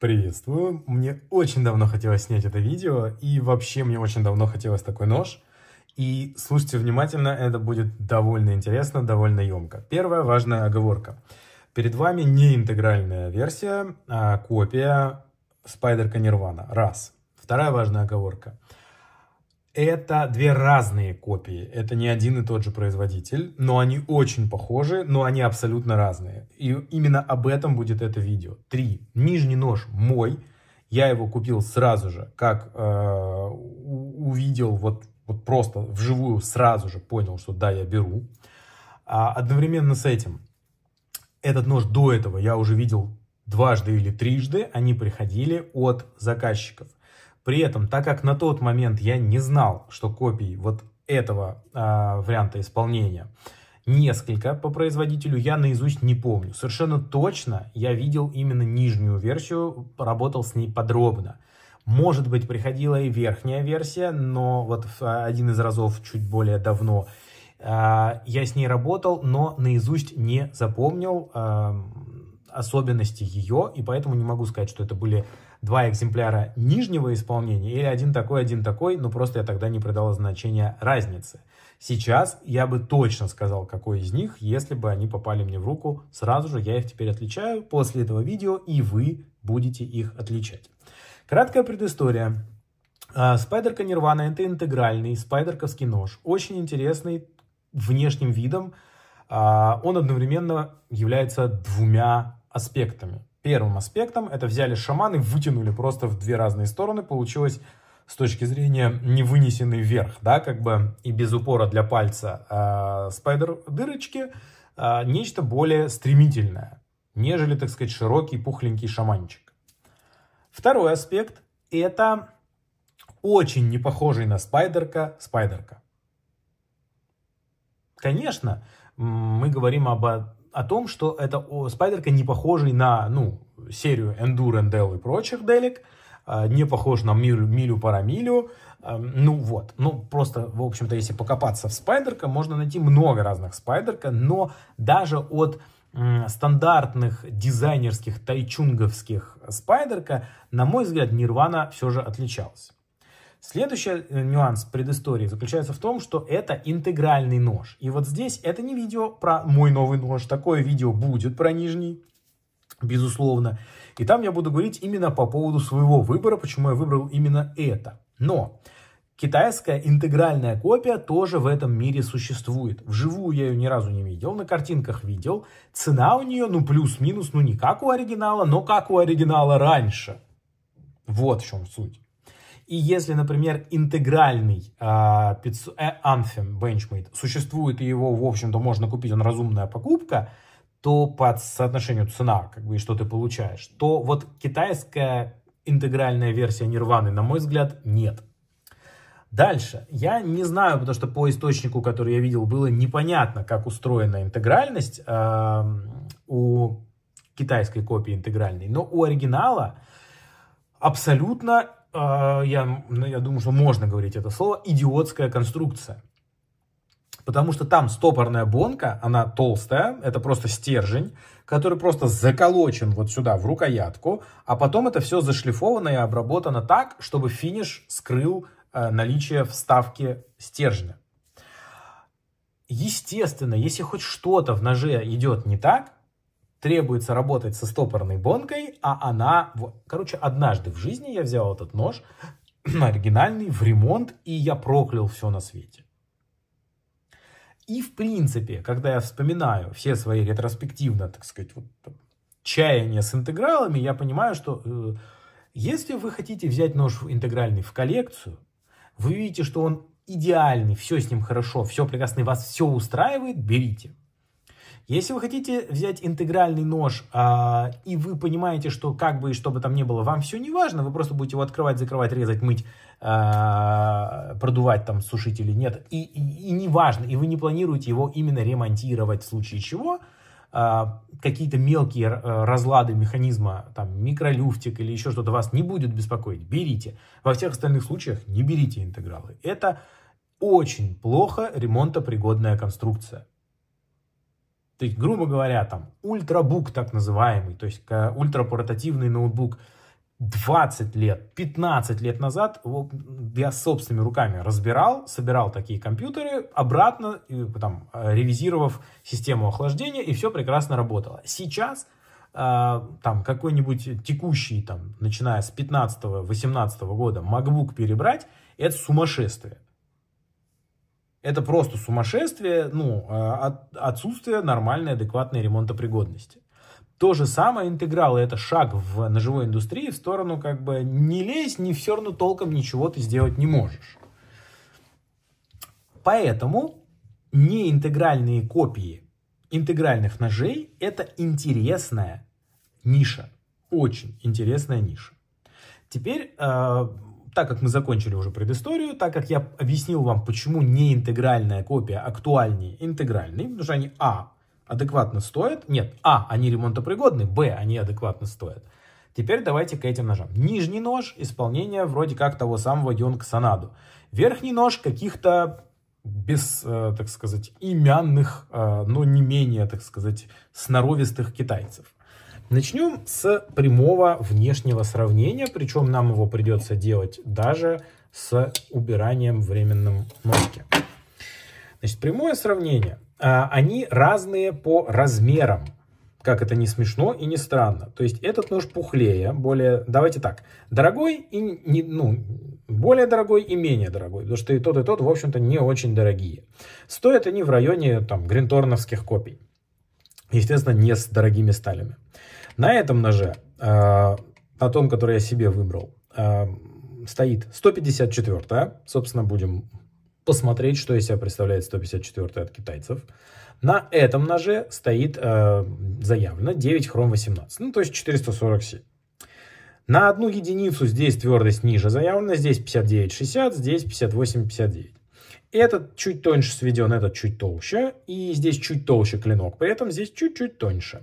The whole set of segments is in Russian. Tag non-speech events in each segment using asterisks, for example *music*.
Приветствую! Мне очень давно хотелось снять это видео, и вообще мне очень давно хотелось такой нож. И слушайте внимательно, это будет довольно интересно, довольно емко. Первая важная оговорка. Перед вами не интегральная версия, а копия Спайдерка Нирвана. Раз. Вторая важная оговорка это две разные копии. Это не один и тот же производитель, но они очень похожи, но они абсолютно разные. И именно об этом будет это видео. Три. Нижний нож мой. Я его купил сразу же, как э, увидел вот, вот просто вживую, сразу же понял, что да, я беру. А одновременно с этим этот нож до этого я уже видел дважды или трижды. Они приходили от заказчиков. При этом, так как на тот момент я не знал, что копий вот этого а, варианта исполнения несколько по производителю, я наизусть не помню. Совершенно точно я видел именно нижнюю версию, работал с ней подробно. Может быть, приходила и верхняя версия, но вот а, один из разов чуть более давно а, я с ней работал, но наизусть не запомнил а, особенности ее, и поэтому не могу сказать, что это были два экземпляра нижнего исполнения или один такой, один такой, но просто я тогда не придала значения разницы. Сейчас я бы точно сказал, какой из них, если бы они попали мне в руку. Сразу же я их теперь отличаю после этого видео, и вы будете их отличать. Краткая предыстория. А, спайдерка Нирвана – это интегральный спайдерковский нож, очень интересный внешним видом, а, он одновременно является двумя аспектами. Первым аспектом это взяли шаманы, вытянули просто в две разные стороны, получилось с точки зрения не вынесенный вверх, да, как бы и без упора для пальца э, а, спайдер-дырочки, э, а, нечто более стремительное, нежели, так сказать, широкий пухленький шаманчик. Второй аспект – это очень не похожий на спайдерка спайдерка. Конечно, мы говорим об, о том, что это спайдерка не похожий на ну, серию Endure, Endel и прочих делек, а, не похож на милю, милю парамилю. Эм, ну вот, ну просто, в общем-то, если покопаться в спайдерка, можно найти много разных спайдерка, но даже от стандартных дизайнерских тайчунговских спайдерка, на мой взгляд, Нирвана все же отличалась. Следующий э, нюанс предыстории заключается в том, что это интегральный нож. И вот здесь это не видео про мой новый нож. Такое видео будет про нижний, безусловно. И там я буду говорить именно по поводу своего выбора, почему я выбрал именно это. Но Китайская интегральная копия тоже в этом мире существует. Вживую я ее ни разу не видел, на картинках видел. Цена у нее, ну, плюс-минус, ну, не как у оригинала, но как у оригинала раньше. Вот в чем суть. И если, например, интегральный а, э, Anthem Benchmade существует, и его, в общем-то, можно купить, он разумная покупка, то по соотношению цена, как бы, и что ты получаешь, то вот китайская интегральная версия Нирваны, на мой взгляд, нет. Дальше. Я не знаю, потому что по источнику, который я видел, было непонятно, как устроена интегральность э, у китайской копии интегральной. Но у оригинала абсолютно э, я, ну, я думаю, что можно говорить это слово, идиотская конструкция. Потому что там стопорная бонка, она толстая, это просто стержень, который просто заколочен вот сюда, в рукоятку, а потом это все зашлифовано и обработано так, чтобы финиш скрыл э, наличие вставки стержня. Естественно, если хоть что-то в ноже идет не так, требуется работать со стопорной бонкой, а она... Короче, однажды в жизни я взял этот нож, *clears throat* оригинальный, в ремонт, и я проклял все на свете. И, в принципе, когда я вспоминаю все свои ретроспективно, так сказать, вот, чаяния с интегралами, я понимаю, что э, если вы хотите взять нож интегральный в коллекцию, вы видите, что он идеальный, все с ним хорошо, все прекрасно, и вас все устраивает, берите. Если вы хотите взять интегральный нож, э, и вы понимаете, что как бы и что бы там ни было, вам все не важно, вы просто будете его открывать, закрывать, резать, мыть, э, продувать там, сушить или нет, и, и, и не важно, и вы не планируете его именно ремонтировать в случае чего, э, какие-то мелкие разлады механизма, там микролюфтик или еще что-то вас не будет беспокоить, берите. Во всех остальных случаях не берите интегралы. Это очень плохо ремонтопригодная конструкция. То есть, грубо говоря, там ультрабук так называемый, то есть э, ультрапортативный ноутбук 20 лет, 15 лет назад я собственными руками разбирал, собирал такие компьютеры, обратно там, э, ревизировав систему охлаждения, и все прекрасно работало. Сейчас э, там какой-нибудь текущий, там, начиная с 15-18 года MacBook перебрать, это сумасшествие. Это просто сумасшествие, ну, а, от, отсутствие нормальной, адекватной ремонтопригодности. То же самое интегралы, это шаг в ножевой индустрии в сторону как бы не лезь, не все равно толком ничего ты сделать не можешь. Поэтому неинтегральные копии интегральных ножей – это интересная ниша, очень интересная ниша. Теперь а, так как мы закончили уже предысторию, так как я объяснил вам, почему не интегральная копия актуальнее интегральной, потому что они, а, адекватно стоят, нет, а, они ремонтопригодны, б, они адекватно стоят. Теперь давайте к этим ножам. Нижний нож – исполнение вроде как того самого Йонг Санаду. Верхний нож каких-то без, э, так сказать, имянных, э, но не менее, так сказать, сноровистых китайцев. Начнем с прямого внешнего сравнения, причем нам его придется делать даже с убиранием временным ножки. Значит, прямое сравнение. А, они разные по размерам, как это не смешно и не странно. То есть этот нож пухлее, более, давайте так, дорогой и не, ну, более дорогой и менее дорогой, потому что и тот, и тот, в общем-то, не очень дорогие. Стоят они в районе там гринторновских копий. Естественно, не с дорогими сталями. На этом ноже, на том, который я себе выбрал, а, стоит 154 Собственно, будем посмотреть, что из себя представляет 154 от китайцев. На этом ноже стоит э, заявлено 9 хром 18, ну то есть 447. На одну единицу здесь твердость ниже заявлена, здесь 59, 60, здесь 58, 59. Этот чуть тоньше сведен, этот чуть толще, и здесь чуть толще клинок, при этом здесь чуть-чуть тоньше.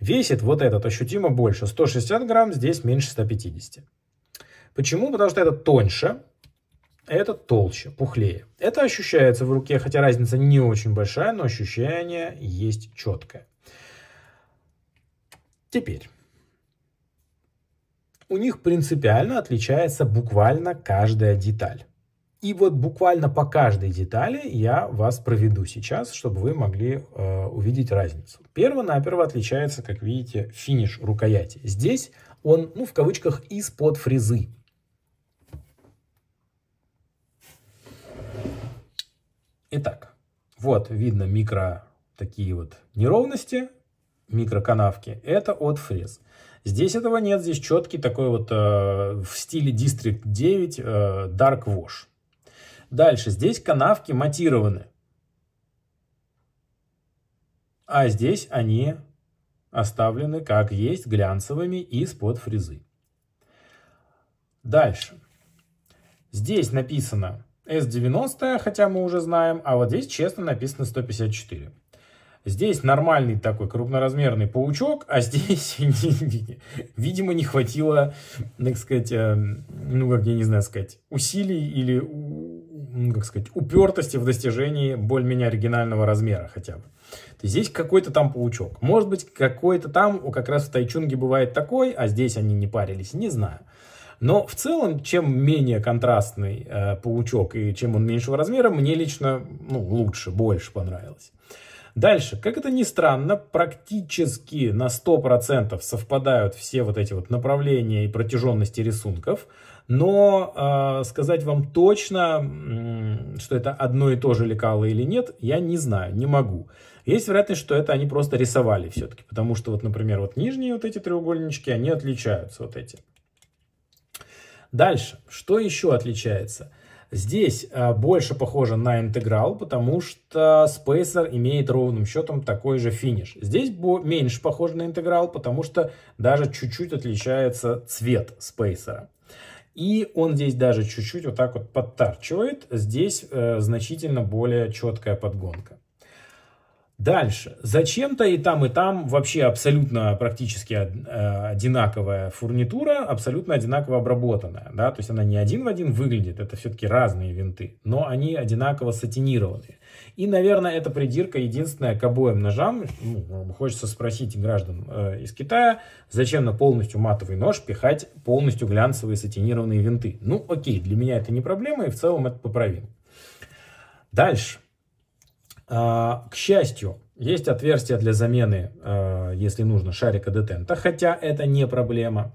Весит вот этот ощутимо больше. 160 грамм, здесь меньше 150. Почему? Потому что это тоньше, это толще, пухлее. Это ощущается в руке, хотя разница не очень большая, но ощущение есть четкое. Теперь. У них принципиально отличается буквально каждая деталь. И вот буквально по каждой детали я вас проведу сейчас, чтобы вы могли э, увидеть разницу. наперво, отличается, как видите, финиш рукояти. Здесь он, ну, в кавычках, из-под фрезы. Итак, вот видно микро такие вот неровности, микроканавки. Это от фрез. Здесь этого нет, здесь четкий такой вот э, в стиле District 9 э, Dark Wash. Дальше, здесь канавки матированы. А здесь они оставлены как есть глянцевыми из-под фрезы. Дальше. Здесь написано S90, хотя мы уже знаем, а вот здесь честно написано 154. Здесь нормальный такой крупноразмерный паучок, а здесь, *laughs* видимо, не хватило, так сказать, э, ну, как я не знаю сказать, усилий или как сказать, упертости в достижении более-менее оригинального размера хотя бы. То есть здесь какой-то там паучок. Может быть, какой-то там, как раз в тайчунге бывает такой, а здесь они не парились, не знаю. Но в целом, чем менее контрастный э, паучок и чем он меньшего размера, мне лично ну, лучше, больше понравилось. Дальше, как это ни странно, практически на 100% совпадают все вот эти вот направления и протяженности рисунков но э, сказать вам точно, что это одно и то же лекало или нет, я не знаю, не могу. Есть вероятность, что это они просто рисовали все-таки, потому что вот, например, вот нижние вот эти треугольнички, они отличаются вот эти. Дальше, что еще отличается? Здесь а, больше похоже на интеграл, потому что спейсер имеет ровным счетом такой же финиш. Здесь меньше похоже на интеграл, потому что даже чуть-чуть отличается цвет спейсера. И он здесь даже чуть-чуть вот так вот подтарчивает. Здесь э, значительно более четкая подгонка. Дальше. Зачем-то и там, и там вообще абсолютно практически э, одинаковая фурнитура, абсолютно одинаково обработанная. Да? То есть она не один в один выглядит, это все-таки разные винты, но они одинаково сатинированные. И, наверное, эта придирка единственная к обоим ножам. Ну, хочется спросить граждан э, из Китая, зачем на полностью матовый нож пихать полностью глянцевые сатинированные винты? Ну, окей, для меня это не проблема, и в целом это поправим. Дальше. А, к счастью, есть отверстие для замены, э, если нужно, шарика детента, хотя это не проблема.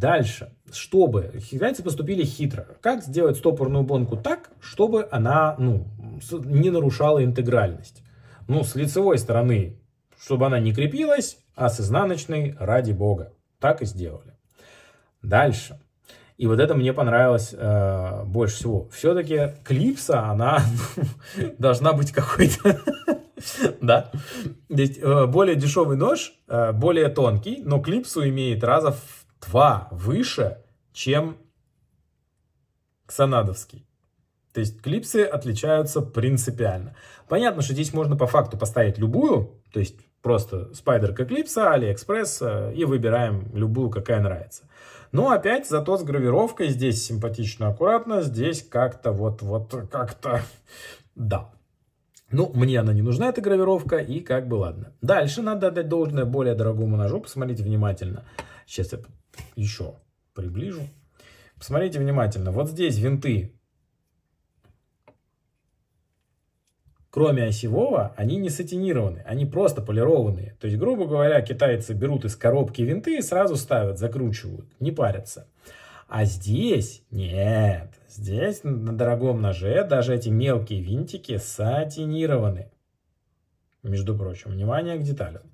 Дальше, чтобы китайцы поступили хитро, как сделать стопорную бонку так, чтобы она ну, не нарушала интегральность? Ну, с лицевой стороны, чтобы она не крепилась, а с изнаночной, ради бога. Так и сделали. Дальше. И вот это мне понравилось э, больше всего. Все-таки клипса, она *laughs* должна быть какой-то... *laughs* Да. Здесь, э, более дешевый нож, э, более тонкий, но клипсу имеет раза в два выше, чем ксанадовский. То есть клипсы отличаются принципиально. Понятно, что здесь можно по факту поставить любую, то есть просто спайдерка клипса, Алиэкспресс, и выбираем любую, какая нравится. Но опять зато с гравировкой здесь симпатично, аккуратно, здесь как-то вот, вот, как-то, *laughs* да. Ну, мне она не нужна, эта гравировка, и как бы ладно. Дальше надо отдать должное более дорогому ножу, посмотрите внимательно. Сейчас я еще приближу. Посмотрите внимательно. Вот здесь винты, кроме осевого, они не сатинированы, они просто полированные. То есть, грубо говоря, китайцы берут из коробки винты и сразу ставят, закручивают, не парятся. А здесь нет. Здесь на дорогом ноже даже эти мелкие винтики сатинированы. Между прочим, внимание к деталям.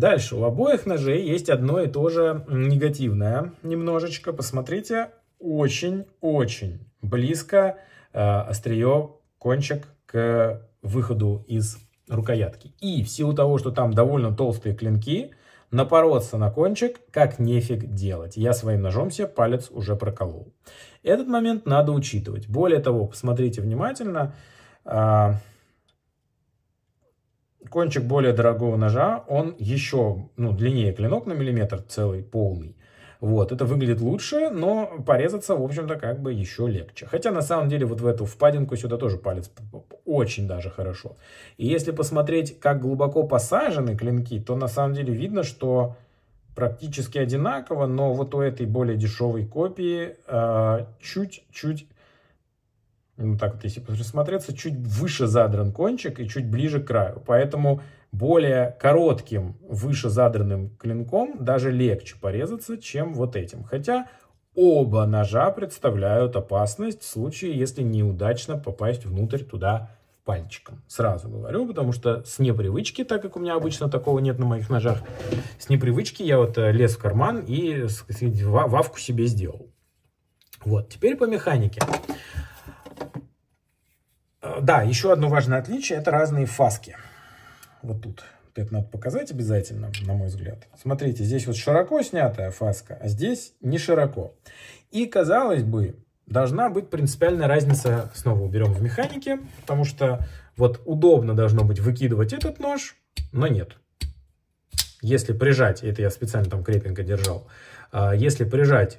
Дальше, у обоих ножей есть одно и то же негативное немножечко. Посмотрите, очень-очень близко э, острие, кончик к выходу из рукоятки. И в силу того, что там довольно толстые клинки, напороться на кончик как нефиг делать. Я своим ножом себе палец уже проколол. Этот момент надо учитывать. Более того, посмотрите внимательно. Э, кончик более дорогого ножа, он еще ну, длиннее клинок на миллиметр целый, полный. Вот, это выглядит лучше, но порезаться, в общем-то, как бы еще легче. Хотя, на самом деле, вот в эту впадинку сюда тоже палец очень даже хорошо. И если посмотреть, как глубоко посажены клинки, то, на самом деле, видно, что практически одинаково, но вот у этой более дешевой копии а, чуть-чуть э, ну так вот, если посмотреться, чуть выше задран кончик и чуть ближе к краю. Поэтому более коротким, выше задранным клинком даже легче порезаться, чем вот этим. Хотя оба ножа представляют опасность в случае, если неудачно попасть внутрь туда пальчиком. Сразу говорю, потому что с непривычки, так как у меня обычно такого нет на моих ножах, с непривычки я вот э, лез в карман и э, вавку себе сделал. Вот, теперь по механике. Да, еще одно важное отличие – это разные фаски. Вот тут. Вот это надо показать обязательно, на мой взгляд. Смотрите, здесь вот широко снятая фаска, а здесь не широко. И, казалось бы, должна быть принципиальная разница. Снова уберем в механике, потому что вот удобно должно быть выкидывать этот нож, но нет. Если прижать, это я специально там крепенько держал, а если прижать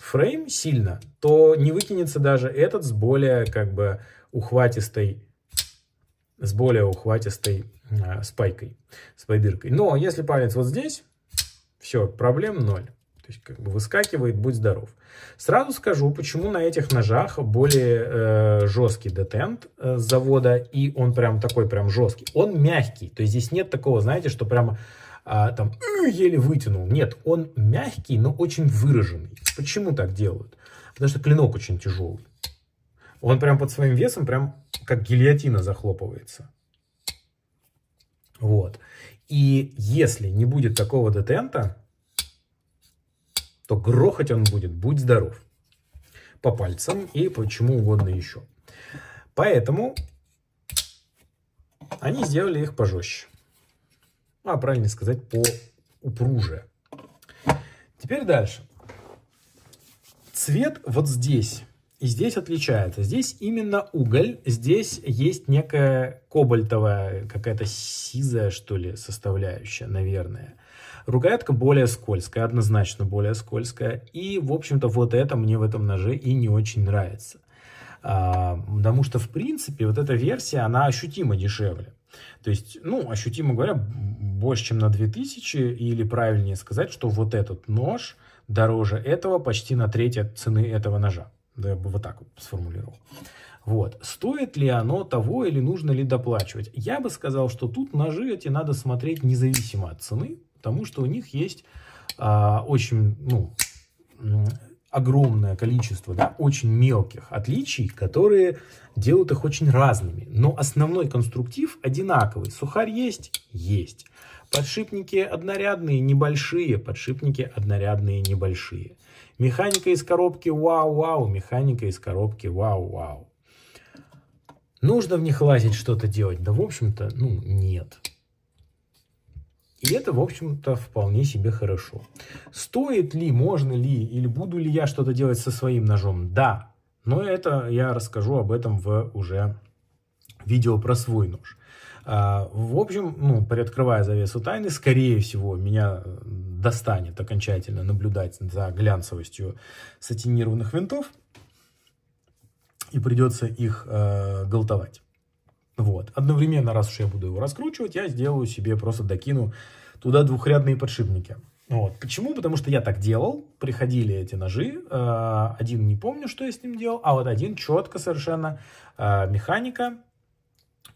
фрейм сильно, то не выкинется даже этот с более как бы ухватистой, с более ухватистой а, спайкой, с побиркой. Но если палец вот здесь, все, проблем ноль. То есть как бы выскакивает, будь здоров. Сразу скажу, почему на этих ножах более э, жесткий детент э, с завода, и он прям такой прям жесткий. Он мягкий, то есть здесь нет такого, знаете, что прямо а, там еле вытянул. Нет, он мягкий, но очень выраженный. Почему так делают? Потому что клинок очень тяжелый он прям под своим весом, прям как гильотина захлопывается. Вот. И если не будет такого детента, то грохать он будет, будь здоров, по пальцам и почему угодно еще. Поэтому они сделали их пожестче. А, правильно сказать, по упруже. Теперь дальше. Цвет вот здесь и здесь отличается. Здесь именно уголь, здесь есть некая кобальтовая, какая-то сизая, что ли, составляющая, наверное. Рукоятка более скользкая, однозначно более скользкая. И, в общем-то, вот это мне в этом ноже и не очень нравится. А, потому что, в принципе, вот эта версия, она ощутимо дешевле. То есть, ну, ощутимо говоря, больше, чем на 2000, или правильнее сказать, что вот этот нож дороже этого почти на треть от цены этого ножа. Да, я бы вот так вот сформулировал. Вот. Стоит ли оно того или нужно ли доплачивать? Я бы сказал, что тут ножи эти надо смотреть независимо от цены, потому что у них есть а, очень, ну, огромное количество да, очень мелких отличий, которые делают их очень разными. Но основной конструктив одинаковый. Сухарь есть? Есть. Подшипники однорядные, небольшие. Подшипники однорядные, небольшие. Механика из коробки вау-вау. Механика из коробки вау-вау. Нужно в них лазить, что-то делать? Да, в общем-то, ну, нет. И это, в общем-то, вполне себе хорошо. Стоит ли, можно ли, или буду ли я что-то делать со своим ножом? Да. Но это я расскажу об этом в уже видео про свой нож. А, в общем, ну, приоткрывая завесу тайны, скорее всего, меня э, достанет окончательно наблюдать за глянцевостью сатинированных винтов, и придется их э, голтовать. Вот. Одновременно, раз уж я буду его раскручивать, я сделаю себе, просто докину туда двухрядные подшипники. Вот. Почему? Потому что я так делал, приходили эти ножи, э, один не помню, что я с ним делал, а вот один четко совершенно э, механика,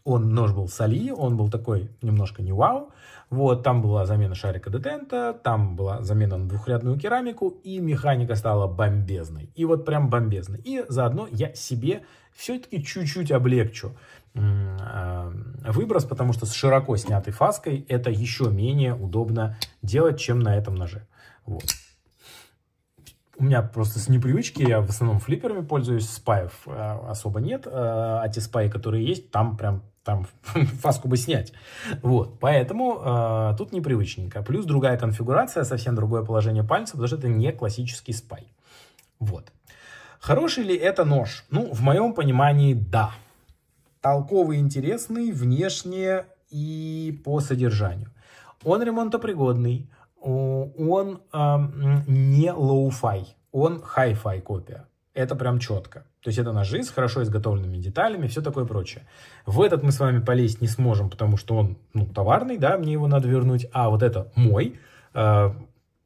он нож был соли, он был такой немножко не вау. Вот, там была замена шарика детента, там была замена на двухрядную керамику, и механика стала бомбезной. И вот прям бомбезной. И заодно я себе все-таки чуть-чуть облегчу э, выброс, потому что с широко снятой фаской это еще менее удобно делать, чем на этом ноже. Вот. У меня просто с непривычки, я в основном флипперами пользуюсь, спаев э, особо нет. Э, а те спаи, которые есть, там прям там *laughs* фаску бы снять. Вот, поэтому э, тут непривычненько. Плюс другая конфигурация, совсем другое положение пальца, потому что это не классический спай. Вот. Хороший ли это нож? Ну, в моем понимании, да. Толковый, интересный, внешне и по содержанию. Он ремонтопригодный, он э, не лоу-фай, он хай-фай копия это прям четко. То есть это ножи с хорошо изготовленными деталями, все такое прочее. В этот мы с вами полезть не сможем, потому что он ну, товарный, да, мне его надо вернуть, а вот это мой. Э,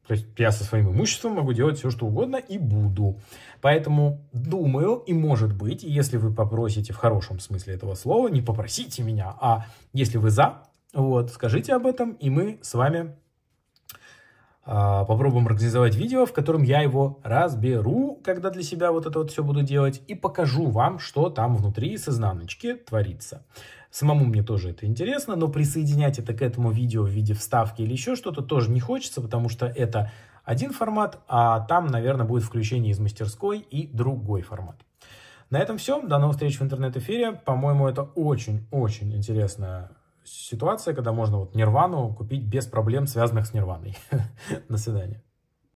то есть я со своим имуществом могу делать все, что угодно и буду. Поэтому думаю, и может быть, если вы попросите в хорошем смысле этого слова, не попросите меня, а если вы за, вот, скажите об этом, и мы с вами а, попробуем организовать видео, в котором я его разберу, когда для себя вот это вот все буду делать, и покажу вам, что там внутри с изнаночки творится. Самому мне тоже это интересно, но присоединять это к этому видео в виде вставки или еще что-то тоже не хочется, потому что это один формат, а там, наверное, будет включение из мастерской и другой формат. На этом все. До новых встреч в интернет-эфире. По-моему, это очень-очень интересная ситуация, когда можно вот нирвану купить без проблем, связанных с нирваной. *laughs* До свидания.